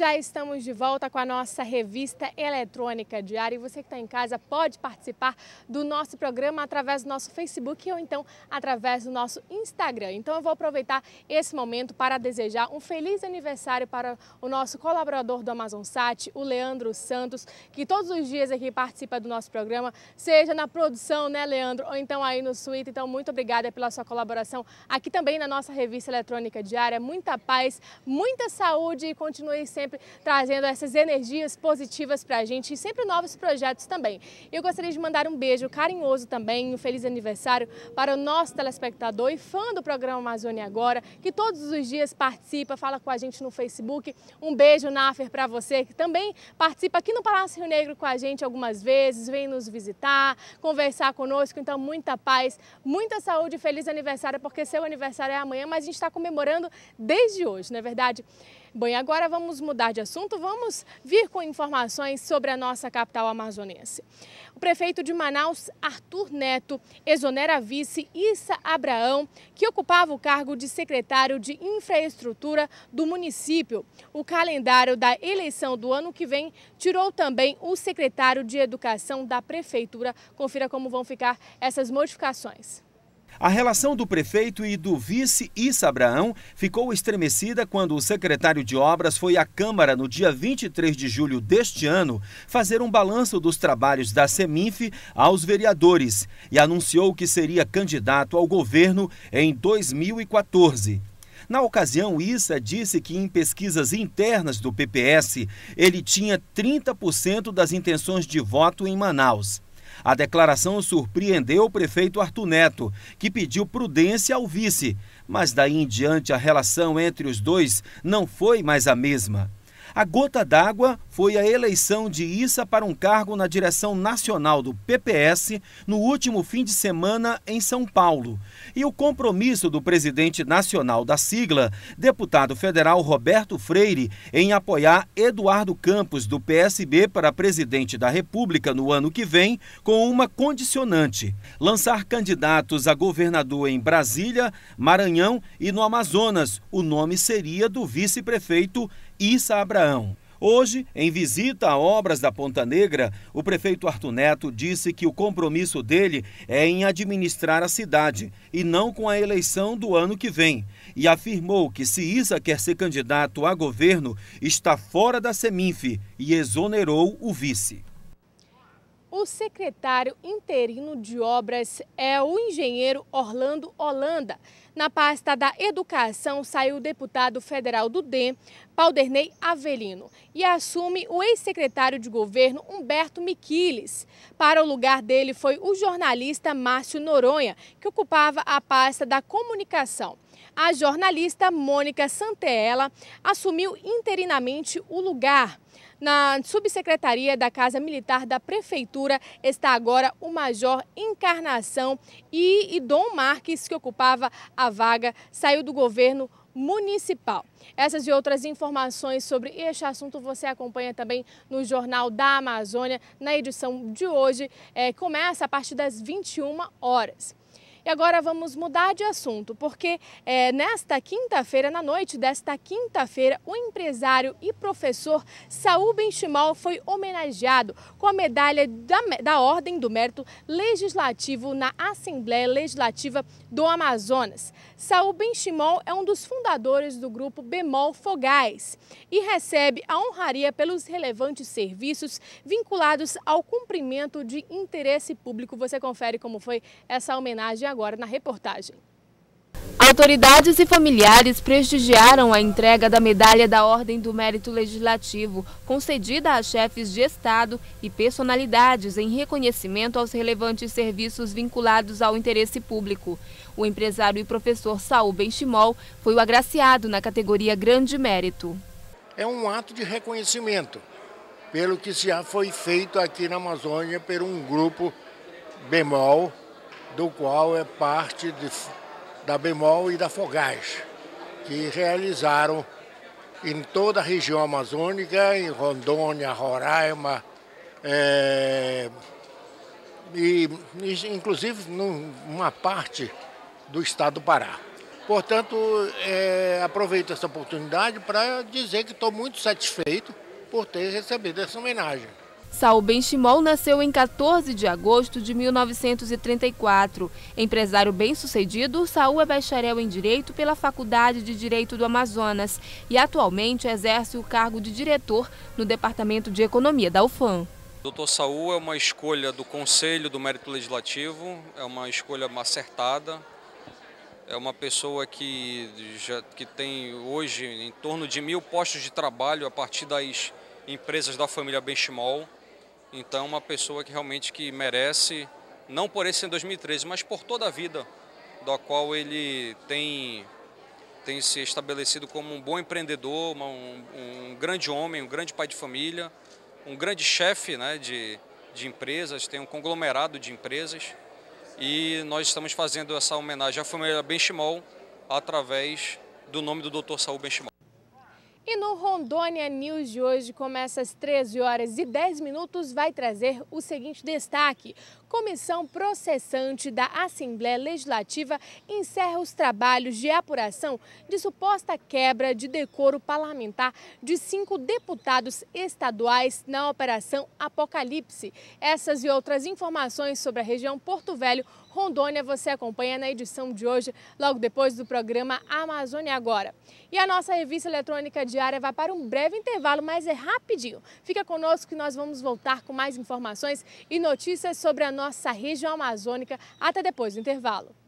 Já estamos de volta com a nossa revista eletrônica diária e você que está em casa pode participar do nosso programa através do nosso Facebook ou então através do nosso Instagram. Então eu vou aproveitar esse momento para desejar um feliz aniversário para o nosso colaborador do Amazon Sat, o Leandro Santos, que todos os dias aqui participa do nosso programa, seja na produção, né, Leandro, ou então aí no suíte. Então muito obrigada pela sua colaboração aqui também na nossa revista eletrônica diária. Muita paz, muita saúde e continue sempre sempre trazendo essas energias positivas para a gente e sempre novos projetos também. Eu gostaria de mandar um beijo carinhoso também, um feliz aniversário para o nosso telespectador e fã do programa Amazônia Agora, que todos os dias participa, fala com a gente no Facebook. Um beijo, Nafer, para você que também participa aqui no Palácio Rio Negro com a gente algumas vezes, vem nos visitar, conversar conosco. Então, muita paz, muita saúde, feliz aniversário, porque seu aniversário é amanhã, mas a gente está comemorando desde hoje, não é verdade? Bem, agora vamos mudar de assunto, vamos vir com informações sobre a nossa capital amazonense. O prefeito de Manaus, Arthur Neto, exonera a vice Issa Abraão, que ocupava o cargo de secretário de infraestrutura do município. O calendário da eleição do ano que vem tirou também o secretário de educação da prefeitura. Confira como vão ficar essas modificações. A relação do prefeito e do vice Issa Abraão ficou estremecida quando o secretário de obras foi à Câmara no dia 23 de julho deste ano fazer um balanço dos trabalhos da Seminf aos vereadores e anunciou que seria candidato ao governo em 2014. Na ocasião, Issa disse que em pesquisas internas do PPS, ele tinha 30% das intenções de voto em Manaus. A declaração surpreendeu o prefeito Arthur Neto, que pediu prudência ao vice, mas daí em diante a relação entre os dois não foi mais a mesma. A gota d'água foi a eleição de Issa para um cargo na direção nacional do PPS no último fim de semana em São Paulo. E o compromisso do presidente nacional da sigla, deputado federal Roberto Freire, em apoiar Eduardo Campos, do PSB, para presidente da República no ano que vem, com uma condicionante: lançar candidatos a governador em Brasília, Maranhão e no Amazonas. O nome seria do vice-prefeito Issa Abra. Hoje, em visita a obras da Ponta Negra, o prefeito Arthur Neto disse que o compromisso dele é em administrar a cidade e não com a eleição do ano que vem. E afirmou que se Isa quer ser candidato a governo, está fora da Seminf e exonerou o vice. O secretário interino de obras é o engenheiro Orlando Holanda. Na pasta da educação saiu o deputado federal do DEM, Paulderney Avelino, e assume o ex-secretário de governo Humberto Miquiles. Para o lugar dele foi o jornalista Márcio Noronha, que ocupava a pasta da comunicação a jornalista Mônica Santella assumiu interinamente o lugar. Na subsecretaria da Casa Militar da Prefeitura está agora o Major Encarnação e Dom Marques, que ocupava a vaga, saiu do governo municipal. Essas e outras informações sobre este assunto você acompanha também no Jornal da Amazônia, na edição de hoje, é, começa a partir das 21 horas. E agora vamos mudar de assunto, porque é, nesta quinta-feira, na noite desta quinta-feira, o empresário e professor Saul Benchimol foi homenageado com a medalha da, da Ordem do Mérito Legislativo na Assembleia Legislativa do Amazonas. Saul Benchimol é um dos fundadores do grupo Bemol Fogais e recebe a honraria pelos relevantes serviços vinculados ao cumprimento de interesse público. Você confere como foi essa homenagem agora na reportagem. Autoridades e familiares prestigiaram a entrega da medalha da Ordem do Mérito Legislativo, concedida a chefes de Estado e personalidades em reconhecimento aos relevantes serviços vinculados ao interesse público. O empresário e professor Saul Benchimol foi o agraciado na categoria Grande Mérito. É um ato de reconhecimento pelo que já foi feito aqui na Amazônia por um grupo bemol do qual é parte de, da Bemol e da Fogás, que realizaram em toda a região amazônica, em Rondônia, Roraima, é, e inclusive numa parte do estado do Pará. Portanto, é, aproveito essa oportunidade para dizer que estou muito satisfeito por ter recebido essa homenagem. Saul Benchimol nasceu em 14 de agosto de 1934. Empresário bem-sucedido, Saul é bacharel em Direito pela Faculdade de Direito do Amazonas e atualmente exerce o cargo de diretor no Departamento de Economia da UFAM. Doutor Saul é uma escolha do Conselho do Mérito Legislativo, é uma escolha acertada. É uma pessoa que, já, que tem hoje em torno de mil postos de trabalho a partir das empresas da família Benchimol. Então, uma pessoa que realmente que merece, não por esse em 2013, mas por toda a vida, da qual ele tem, tem se estabelecido como um bom empreendedor, um, um, grande homem, um grande pai de família, um grande chefe né, de, de empresas, tem um conglomerado de empresas. E nós estamos fazendo essa homenagem à família Benchimol através do nome do Dr. Saul Benchimol. E no Rondônia News de hoje, começa às 13 horas e 10 minutos, vai trazer o seguinte destaque comissão processante da Assembleia Legislativa encerra os trabalhos de apuração de suposta quebra de decoro parlamentar de cinco deputados estaduais na Operação Apocalipse. Essas e outras informações sobre a região Porto Velho, Rondônia, você acompanha na edição de hoje, logo depois do programa Amazônia Agora. E a nossa revista eletrônica diária vai para um breve intervalo, mas é rapidinho. Fica conosco que nós vamos voltar com mais informações e notícias sobre a nossa região amazônica. Até depois do intervalo.